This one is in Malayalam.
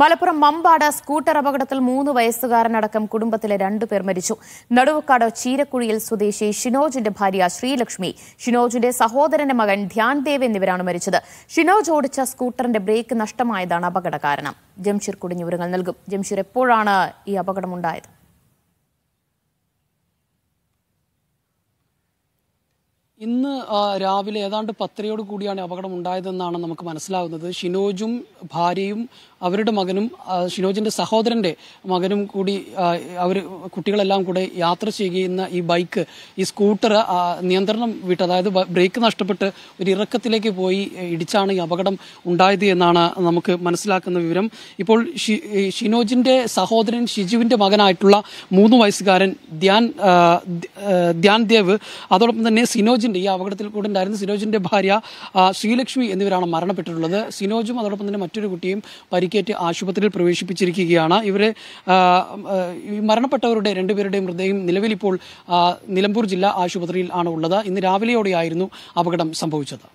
മലപ്പുറം മമ്പാട് സ്കൂട്ടർ അപകടത്തിൽ മൂന്ന് വയസ്സുകാരനടക്കം കുടുംബത്തിലെ രണ്ടുപേർ മരിച്ചു നടുവക്കാട് ചീരക്കുഴിയിൽ സ്വദേശി ഷിനോജിന്റെ ഭാര്യ ശ്രീലക്ഷ്മി ഷിനോജിന്റെ സഹോദരന്റെ മകൻ ധ്യാൻദേവ് എന്നിവരാണ് മരിച്ചത് ഷിനോജ് ഓടിച്ച സ്കൂട്ടറിന്റെ ബ്രേക്ക് നഷ്ടമായതാണ് അപകട കാരണം ജംഷീർ കുടിഞ്ഞ് വിവരങ്ങൾ നൽകും ജംഷീർ എപ്പോഴാണ് ഈ അപകടമുണ്ടായത് ഇന്ന് രാവിലെ ഏതാണ്ട് പത്രയോട് കൂടിയാണ് അപകടം ഉണ്ടായതെന്നാണ് നമുക്ക് മനസ്സിലാകുന്നത് ഷിനോജും ഭാര്യയും അവരുടെ മകനും ഷിനോജിന്റെ സഹോദരന്റെ മകനും കൂടി അവർ കുട്ടികളെല്ലാം കൂടെ യാത്ര ചെയ്യുന്ന ഈ ബൈക്ക് ഈ സ്കൂട്ടർ നിയന്ത്രണം വിട്ട് അതായത് ബ്രേക്ക് നഷ്ടപ്പെട്ട് ഒരു ഇറക്കത്തിലേക്ക് പോയി ഇടിച്ചാണ് ഈ അപകടം ഉണ്ടായത് എന്നാണ് നമുക്ക് മനസ്സിലാക്കുന്ന വിവരം ഇപ്പോൾ ഷിനോജിന്റെ സഹോദരൻ ഷിജുവിന്റെ മകനായിട്ടുള്ള മൂന്ന് വയസ്സുകാരൻ ധ്യാൻ ധ്യാൻ ദേവ് അതോടൊപ്പം തന്നെ സിനോജ് സിനോജിന്റെ ഈ അപകടത്തിൽ കൂടെ ഉണ്ടായിരുന്ന സിനോജിന്റെ ഭാര്യ ശ്രീലക്ഷ്മി എന്നിവരാണ് മരണപ്പെട്ടിട്ടുള്ളത് സിനോജും അതോടൊപ്പം തന്നെ മറ്റൊരു കുട്ടിയും പരിക്കേറ്റ് ആശുപത്രിയിൽ പ്രവേശിപ്പിച്ചിരിക്കുകയാണ് ഇവരെ മരണപ്പെട്ടവരുടെ രണ്ടുപേരുടെയും മൃതദേഹം നിലവിൽ ഇപ്പോൾ നിലമ്പൂർ ജില്ലാ ആശുപത്രിയിൽ ആണ് ഉള്ളത് ഇന്ന് രാവിലെയോടെയായിരുന്നു അപകടം സംഭവിച്ചത്